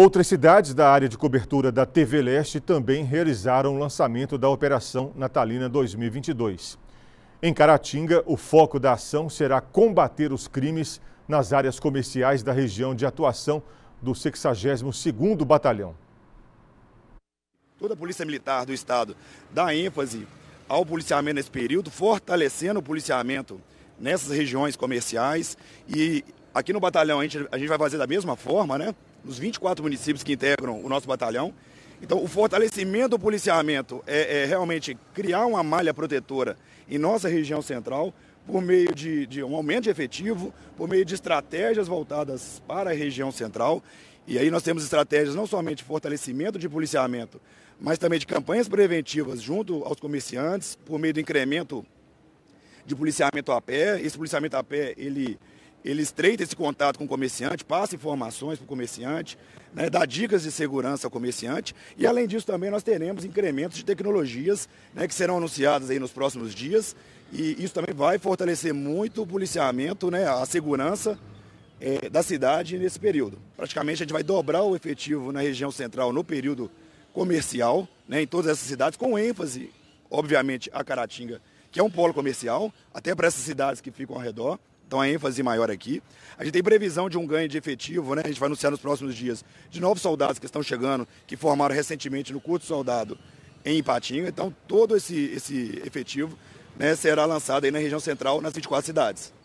Outras cidades da área de cobertura da TV Leste também realizaram o lançamento da Operação Natalina 2022. Em Caratinga, o foco da ação será combater os crimes nas áreas comerciais da região de atuação do 62º Batalhão. Toda a Polícia Militar do Estado dá ênfase ao policiamento nesse período, fortalecendo o policiamento nessas regiões comerciais e Aqui no batalhão a gente, a gente vai fazer da mesma forma, né? Nos 24 municípios que integram o nosso batalhão. Então, o fortalecimento do policiamento é, é realmente criar uma malha protetora em nossa região central, por meio de, de, um aumento de efetivo, por meio de estratégias voltadas para a região central. E aí nós temos estratégias não somente de fortalecimento de policiamento, mas também de campanhas preventivas junto aos comerciantes, por meio do incremento de policiamento a pé. Esse policiamento a pé, ele, ele estreita esse contato com o comerciante, passa informações para o comerciante, né, dá dicas de segurança ao comerciante e, além disso, também nós teremos incrementos de tecnologias né, que serão anunciadas aí nos próximos dias e isso também vai fortalecer muito o policiamento, né, a segurança é, da cidade nesse período. Praticamente a gente vai dobrar o efetivo na região central no período comercial, né, em todas essas cidades, com ênfase, obviamente, a Caratinga, que é um polo comercial, até para essas cidades que ficam ao redor. Então a ênfase maior aqui. A gente tem previsão de um ganho de efetivo, né? A gente vai anunciar nos próximos dias de novos soldados que estão chegando, que formaram recentemente no curso soldado em Ipatinga. Então todo esse, esse efetivo né, será lançado aí na região central, nas 24 cidades.